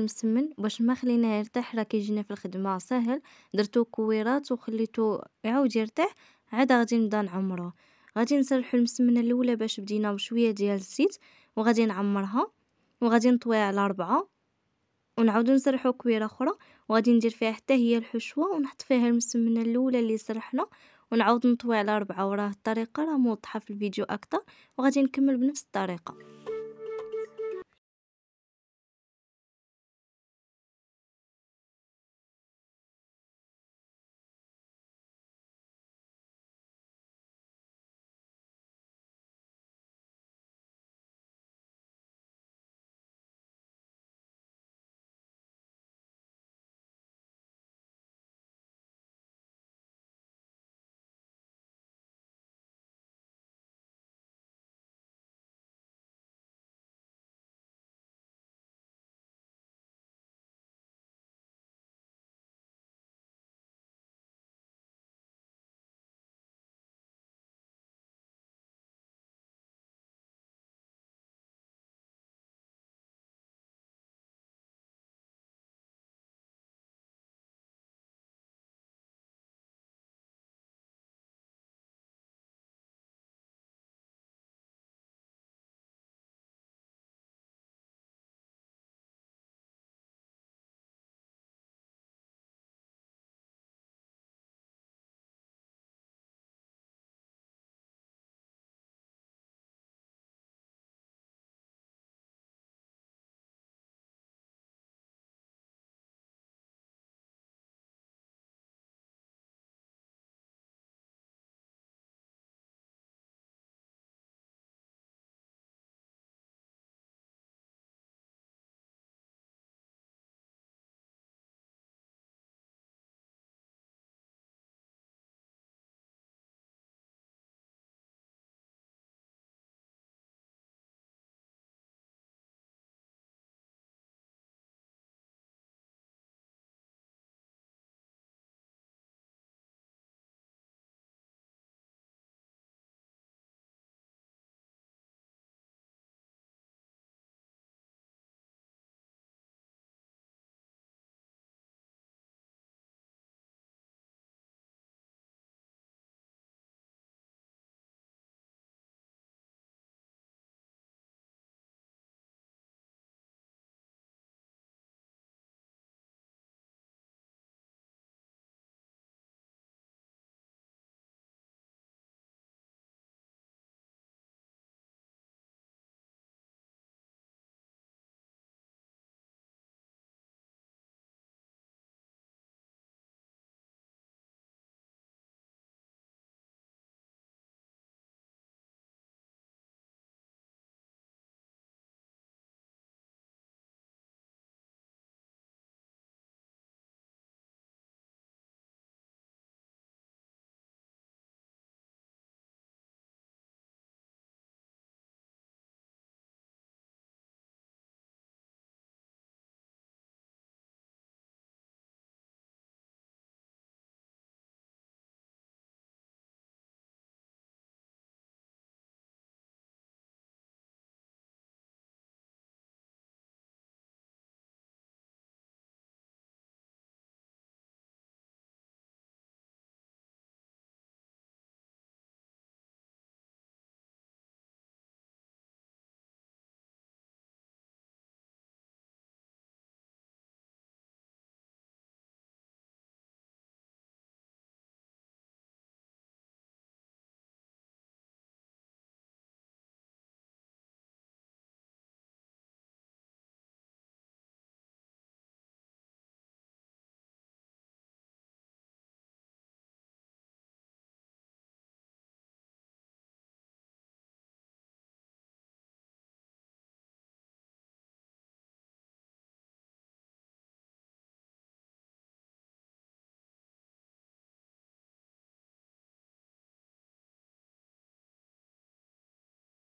المسمن باش ما خليناه يرتاح راه كيجينا في الخدمه ساهل درتو كويرات وخليتو يعاود يرتاح عاد غادي نبدا نعمروه غادي نسرحو المسمنه الاولى باش بدينا بشويه ديال الزيت وغادي نعمرها وغادي نطويها على ربعة ونعاودو نسرحو كويره اخرى وغادي ندير فيها حتى هي الحشوه ونحط فيها المسمنه الاولى اللي سرحنا ونعاود نطوي على ربعة وراه الطريقه راه موضحه في الفيديو اكثر وغادي نكمل بنفس الطريقه